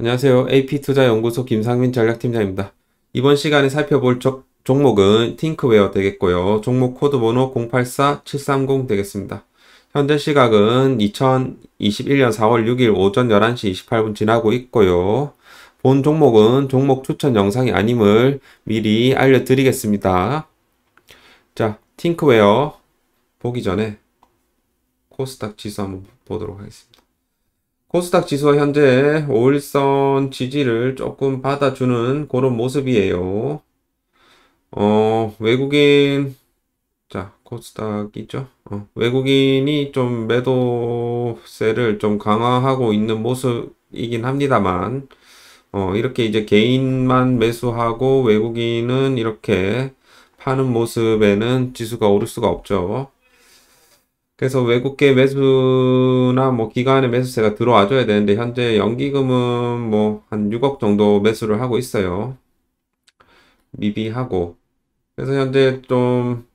안녕하세요. AP투자연구소 김상민 전략팀장입니다. 이번 시간에 살펴볼 적, 종목은 팅크웨어 되겠고요. 종목 코드번호 084730 되겠습니다. 현재 시각은 2021년 4월 6일 오전 11시 28분 지나고 있고요. 본 종목은 종목 추천 영상이 아님을 미리 알려드리겠습니다. 자, 팅크웨어 보기 전에 코스닥 지수 한번 보도록 하겠습니다. 코스닥 지수와 현재 5일선 지지를 조금 받아주는 그런 모습이에요. 어, 외국인, 자, 코스닥 있죠? 어, 외국인이 좀 매도세를 좀 강화하고 있는 모습이긴 합니다만, 어, 이렇게 이제 개인만 매수하고 외국인은 이렇게 파는 모습에는 지수가 오를 수가 없죠. 그래서 외국계 매수나 뭐 기관의 매수세가 들어와줘야 되는데 현재 연기금은 뭐 한 6억 정도 매수를 하고 있어요. 미비하고 그래서 현재 좀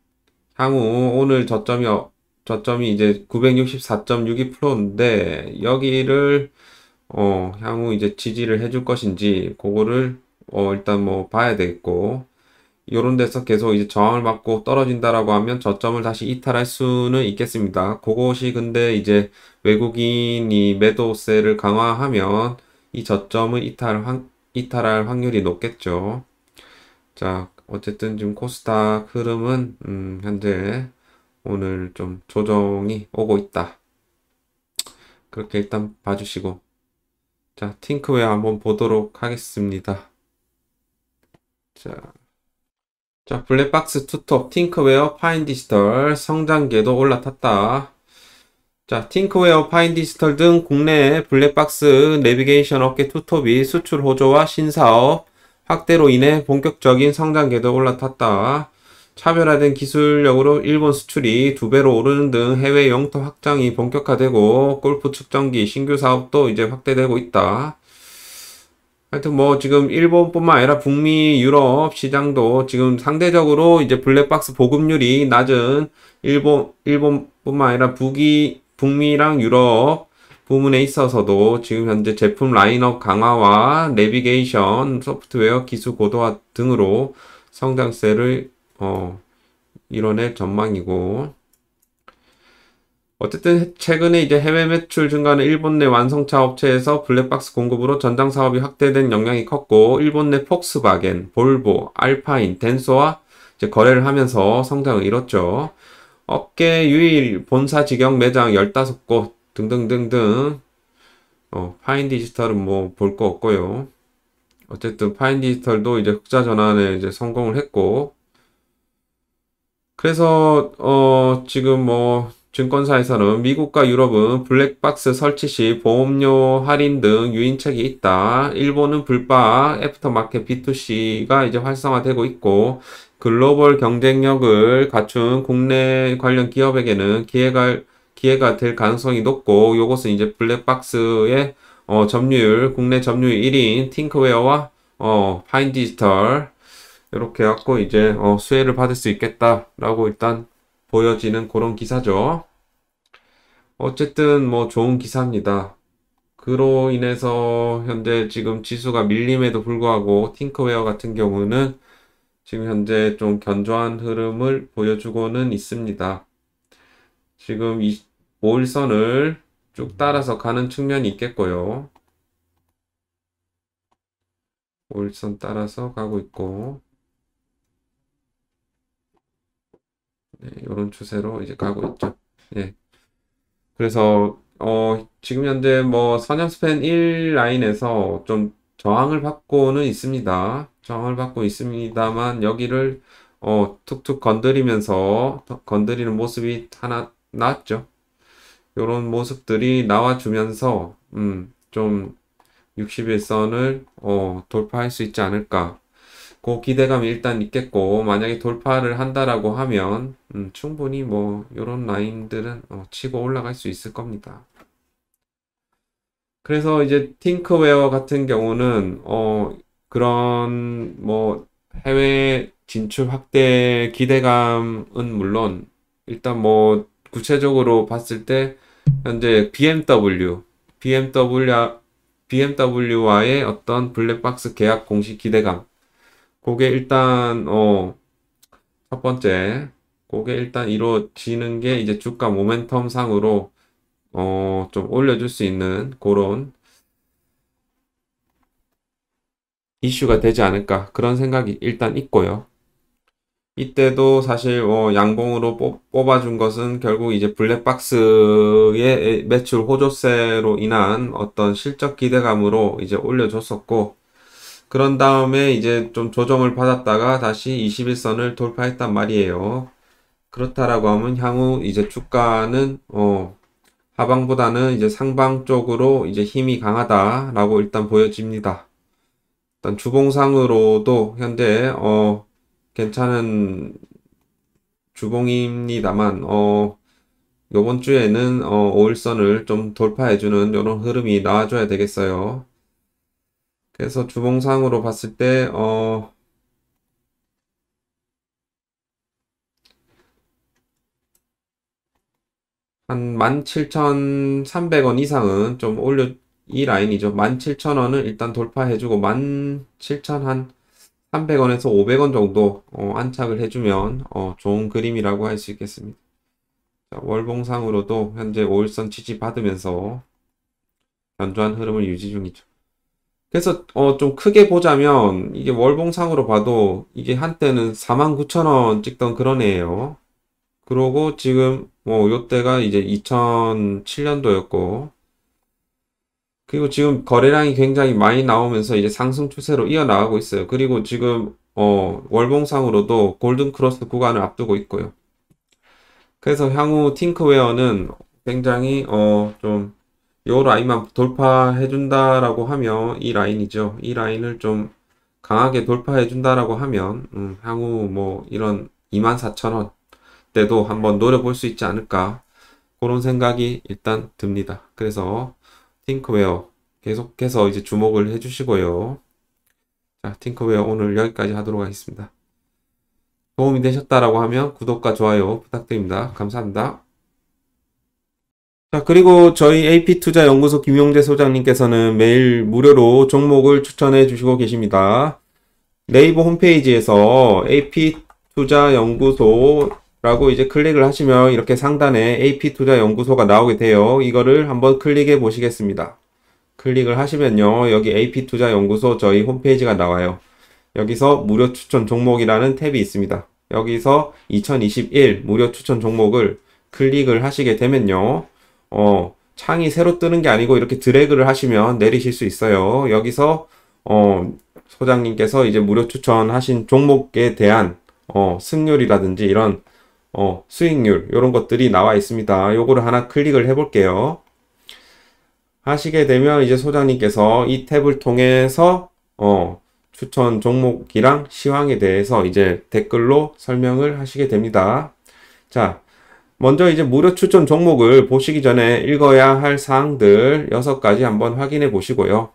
향후 오늘 저점이 어, 저점이 이제 964.62%인데 여기를 어 향후 이제 지지를 해 줄 것인지 그거를 어 일단 뭐 봐야 되겠고 이런 데서 계속 이제 저항을 받고 떨어진다라고 하면 저점을 다시 이탈할 수는 있겠습니다. 그것이 근데 이제 외국인이 매도세를 강화하면 이 저점을 이탈, 환, 이탈할 확률이 높겠죠. 자, 어쨌든 지금 코스닥 흐름은, 음, 현재 오늘 좀 조정이 오고 있다. 그렇게 일단 봐주시고. 자, 팅크웨어 한번 보도록 하겠습니다. 자. 자, 블랙박스 투톱, 팅크웨어, 파인디지털, 성장계도 올라탔다. 자, 팅크웨어, 파인디지털 등 국내 블랙박스 내비게이션 업계 투톱이 수출 호조와 신사업 확대로 인해 본격적인 성장계도 올라탔다. 차별화된 기술력으로 일본 수출이 두 배로 오르는 등 해외 영토 확장이 본격화되고 골프 측정기 신규 사업도 이제 확대되고 있다. 하여튼 뭐 지금 일본뿐만 아니라 북미, 유럽 시장도 지금 상대적으로 이제 블랙박스 보급률이 낮은 일본, 일본뿐만 아니라 북이, 북미랑 유럽 부문에 있어서도 지금 현재 제품 라인업 강화와 내비게이션, 소프트웨어 기술 고도화 등으로 성장세를 어, 이뤄낼 전망이고 어쨌든 최근에 이제 해외 매출 증가는 일본 내 완성차 업체에서 블랙박스 공급으로 전장 사업이 확대된 영향이 컸고 일본 내 폭스바겐, 볼보, 알파인, 덴소와 이제 거래를 하면서 성장을 이뤘죠. 업계 유일 본사 직영 매장 15곳 등등등등 어, 파인 디지털은 뭐 볼 거 없고요. 어쨌든 파인 디지털도 이제 흑자 전환에 이제 성공을 했고 그래서 어 지금 뭐 증권사에서는 미국과 유럽은 블랙박스 설치 시 보험료 할인 등 유인책이 있다. 일본은 불바 애프터마켓 B2C가 이제 활성화되고 있고 글로벌 경쟁력을 갖춘 국내 관련 기업에게는 기회가 기회가 될 가능성이 높고 요것은 이제 블랙박스의 어, 점유율 국내 점유율 1인 팅크웨어와 어, 파인디지털 이렇게 갖고 이제 어, 수혜를 받을 수 있겠다라고 일단 보여지는 그런 기사죠. 어쨌든 뭐 좋은 기사입니다. 그로 인해서 현재 지금 지수가 밀림에도 불구하고 팅크웨어 같은 경우는 지금 현재 좀 견조한 흐름을 보여주고는 있습니다. 지금 이 5일선을 쭉 따라서 가는 측면이 있겠고요. 5일선 따라서 가고 있고 예, 이런 추세로 이제 가고 있죠. 예. 그래서 어, 지금 현재 뭐 선형 스팬 1 라인에서 좀 저항을 받고는 있습니다. 저항을 받고 있습니다만 여기를 어, 툭툭 건드리면서 건드리는 모습이 하나 나왔죠. 이런 모습들이 나와주면서 음, 좀 61선을 어, 돌파할 수 있지 않을까 그 기대감이 일단 있겠고 만약에 돌파를 한다라고 하면 음, 충분히 뭐 이런 라인들은 어, 치고 올라갈 수 있을 겁니다. 그래서 이제 틴크웨어 같은 경우는 어, 그런 뭐 해외 진출 확대 기대감은 물론 일단 뭐 구체적으로 봤을 때 현재 BMW, BMW, BMW와의 어떤 블랙박스 계약 공식 기대감 그게 일단 어 첫 번째 그게 일단 이루어지는 게 이제 주가 모멘텀 상으로 어 좀 올려줄 수 있는 그런 이슈가 되지 않을까 그런 생각이 일단 있고요. 이때도 사실 어 양봉으로 뽑, 아준 것은 결국 이제 블랙박스의 매출 호조세로 인한 어떤 실적 기대감으로 이제 올려줬었고 그런 다음에 이제 좀 조정을 받았다가 다시 21선을 돌파했단 말이에요. 그렇다라고 하면 향후 이제 주가는 어, 하방보다는 이제 상방 쪽으로 이제 힘이 강하다라고 일단 보여집니다. 일단 주봉상으로도 현재 어, 괜찮은 주봉입니다만 어, 요번 주에는 어, 5일선을 좀 돌파해주는 요런 흐름이 나와줘야 되겠어요. 그래서 주봉상으로 봤을 때, 어, 한 17,300원 이상은 좀 올려, 이 라인이죠. 17,000원을 일단 돌파해주고, 17,300원에서 500원 정도, 어, 안착을 해주면, 어, 좋은 그림이라고 할 수 있겠습니다. 자, 월봉상으로도 현재 5일선 지지 받으면서 연조한 흐름을 유지 중이죠. 그래서 어좀 크게 보자면 이게 월봉상으로 봐도 이게 한때는 49,000원 찍던 그런 애예요. 그러고 지금 뭐 요때가 이제 2007년도였고 그리고 지금 거래량이 굉장히 많이 나오면서 이제 상승 추세로 이어나가고 있어요. 그리고 지금 어 월봉상으로도 골든 크로스 구간을 앞두고 있고요. 그래서 향후 팅크웨어는 굉장히 어좀 이 라인만 돌파해준다라고 하면 이 라인이죠. 이 라인을 좀 강하게 돌파해준다라고 하면 음, 향후 뭐 이런 24,000원 때도 한번 노려볼 수 있지 않을까 그런 생각이 일단 듭니다. 그래서 틴크웨어 계속해서 이제 주목을 해주시고요. 자, 팅크웨어 오늘 여기까지 하도록 하겠습니다. 도움이 되셨다라고 하면 구독과 좋아요 부탁드립니다. 감사합니다. 자, 그리고 저희 AP투자연구소 김용재 소장님께서는 매일 무료로 종목을 추천해 주시고 계십니다. 네이버 홈페이지에서 AP투자연구소라고 이제 클릭을 하시면 이렇게 상단에 AP투자연구소가 나오게 돼요. 이거를 한번 클릭해 보시겠습니다. 클릭을 하시면요. 여기 AP투자연구소 저희 홈페이지가 나와요. 여기서 무료 추천 종목이라는 탭이 있습니다. 여기서 2021 무료 추천 종목을 클릭을 하시게 되면요. 어, 창이 새로 뜨는 게 아니고 이렇게 드래그를 하시면 내리실 수 있어요. 여기서 어, 소장님께서 이제 무료 추천하신 종목에 대한 어, 승률이라든지 이런 어, 수익률 이런 것들이 나와 있습니다. 요거를 하나 클릭을 해 볼게요. 하시게 되면 이제 소장님께서 이 탭을 통해서 어, 추천 종목이랑 시황에 대해서 이제 댓글로 설명을 하시게 됩니다. 자, 먼저 이제 무료 추천 종목을 보시기 전에 읽어야 할 사항들 6가지 한번 확인해 보시고요.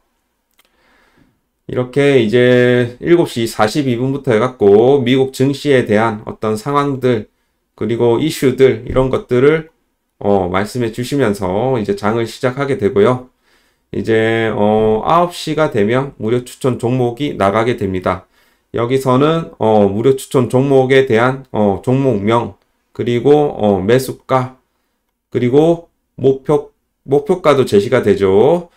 이렇게 이제 7시 42분부터 해갖고 미국 증시에 대한 어떤 상황들 그리고 이슈들 이런 것들을 어, 말씀해 주시면서 이제 장을 시작하게 되고요. 이제 어, 9시가 되면 무료 추천 종목이 나가게 됩니다. 여기서는 어, 무료 추천 종목에 대한 어, 종목명 그리고 어, 매수가 그리고 목표 목표가도 제시가 되죠.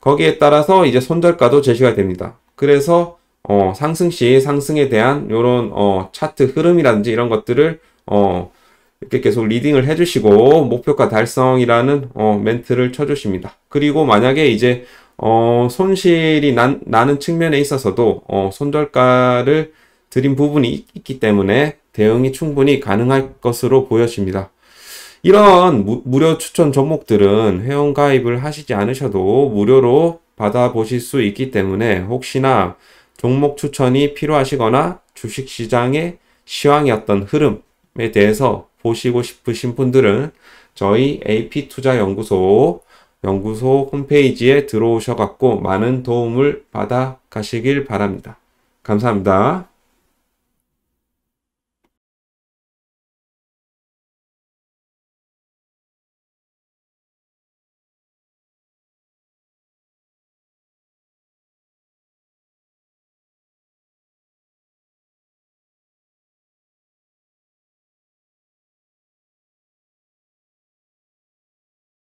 거기에 따라서 이제 손절가도 제시가 됩니다. 그래서 어, 상승 시 상승에 대한 요런 어, 차트 흐름이라든지 이런 것들을 어, 이렇게 계속 리딩을 해주시고 목표가 달성이라는 어, 멘트를 쳐주십니다. 그리고 만약에 이제 어, 손실이 난, 나는 측면에 있어서도 어, 손절가를 드린 부분이 있기 때문에 대응이 충분히 가능할 것으로 보여집니다. 이런 무, 료 추천 종목들은 회원 가입을 하시지 않으셔도 무료로 받아보실 수 있기 때문에 혹시나 종목 추천이 필요하시거나 주식시장의 시황이었던 흐름에 대해서 보시고 싶으신 분들은 저희 AP투자연구소 연구소 홈페이지에 들어오셔갖고 많은 도움을 받아 가시길 바랍니다. 감사합니다.